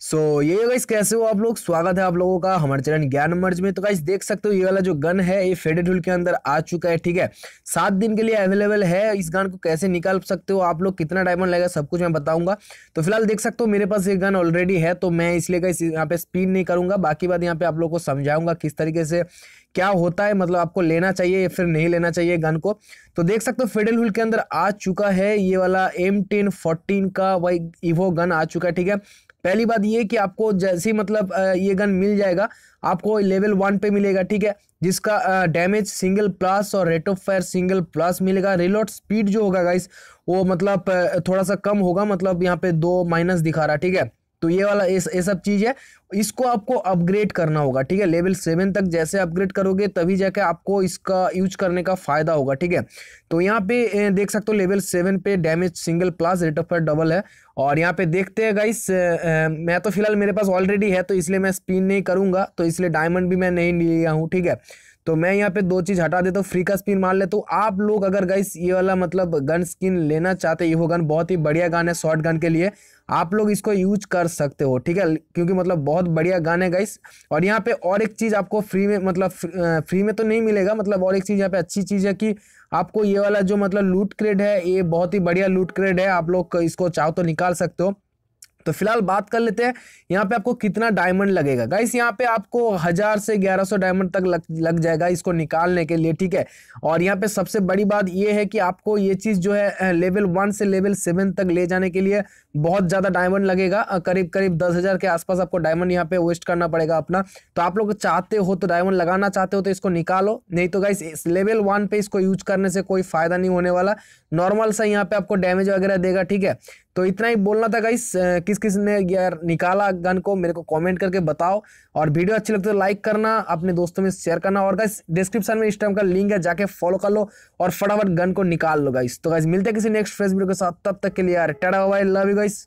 सो so, ये guys कैसे हो आप लोग स्वागत है आप लोगों का हमारे चैनल ज्ञान मर्ज में तो गाइस देख सकते हो ये वाला जो गन है ये फेडेड हुल के अंदर आ चुका है ठीक है सात दिन के लिए अवेलेबल है इस गन को कैसे निकाल सकते हो आप लोग कितना डायमंड लगेगा सब कुछ मैं बताऊंगा तो फिलहाल देख सकते हो मेरे पास ये गन ऑलरेडी है तो मैं इसलिए गाइस यहाँ पे स्पीड नहीं करूंगा बाकी बात यहाँ पे आप लोग को समझाऊंगा किस तरीके से क्या होता है मतलब आपको लेना चाहिए या फिर नहीं लेना चाहिए गन को तो देख सकते हो फेडल हुल के अंदर आ चुका है ये वाला एम टेन फोर्टीन का वही इवो गन आ चुका है ठीक है पहली बात ये कि आपको जैसे मतलब ये गन मिल जाएगा आपको लेवल वन पे मिलेगा ठीक है जिसका डैमेज सिंगल प्लस और rate of fire single plus मिलेगा रिलोड स्पीड जो होगा गाइस वो मतलब थोड़ा सा कम होगा मतलब यहाँ पे दो माइनस दिखा रहा ठीक है तो ये वाला ये सब चीज़ है इसको आपको अपग्रेड करना होगा ठीक है लेवल सेवन तक जैसे अपग्रेड करोगे तभी जाके आपको इसका यूज करने का फ़ायदा होगा ठीक है तो यहाँ पे देख सकते हो लेवल सेवन पे damage single plus rate of fire double है और यहाँ पे देखते हैं गाइस मैं तो फिलहाल मेरे पास ऑलरेडी है तो इसलिए मैं स्पिन नहीं करूँगा तो इसलिए डायमंड भी मैं नहीं लिया हूँ ठीक है तो मैं यहाँ पे दो चीज़ हटा देता हूँ फ्री का स्पिन मार लेता हूँ आप लोग अगर गाइस ये वाला मतलब गन स्किन लेना चाहते ये वो गन बहुत ही बढ़िया गन है शॉर्ट गन के लिए आप लोग इसको यूज कर सकते हो ठीक है क्योंकि मतलब बहुत बढ़िया गन है गाइस और यहाँ पे और एक चीज़ आपको फ्री में मतलब फ्री में तो नहीं मिलेगा मतलब और एक चीज़ यहाँ पे अच्छी चीज़ है कि आपको ये वाला जो मतलब लूट क्रेड है ये बहुत ही बढ़िया लूट क्रेड है आप लोग इसको चाहो तो निकाल सकते हो तो फिलहाल बात कर लेते हैं यहाँ पे आपको कितना डायमंड लगेगा गाइस यहाँ पे आपको हजार से ग्यारह सौ डायमंड तक लग, लग जाएगा इसको निकालने के लिए ठीक है और यहाँ पे सबसे बड़ी बात ये है कि आपको ये चीज़ जो है लेवल वन से लेवल सेवन तक ले जाने के लिए बहुत ज़्यादा डायमंड लगेगा करीब करीब दस हज़ार के आसपास आपको डायमंड यहाँ पे वेस्ट करना पड़ेगा अपना तो आप लोग चाहते हो तो डायमंड लगाना चाहते हो तो इसको निकालो नहीं तो गाइस लेवल वन पे इसको यूज करने से कोई फायदा नहीं होने वाला नॉर्मल सा यहाँ पे आपको डैमेज वगैरह देगा ठीक है तो इतना ही बोलना था गाइस किस किस ने यार निकाला गन को मेरे को कमेंट करके बताओ और वीडियो अच्छी लगती है तो लाइक करना अपने दोस्तों में शेयर करना और गाइस डिस्क्रिप्शन में इंस्टाग्राम का लिंक है जाके फॉलो कर लो और फटाफट गन को निकाल लो गाइस तो गाइस मिलते हैं किसी नेक्स्ट फ्रेश वीडियो के साथ तब तक के लिए यार tata bye love you guys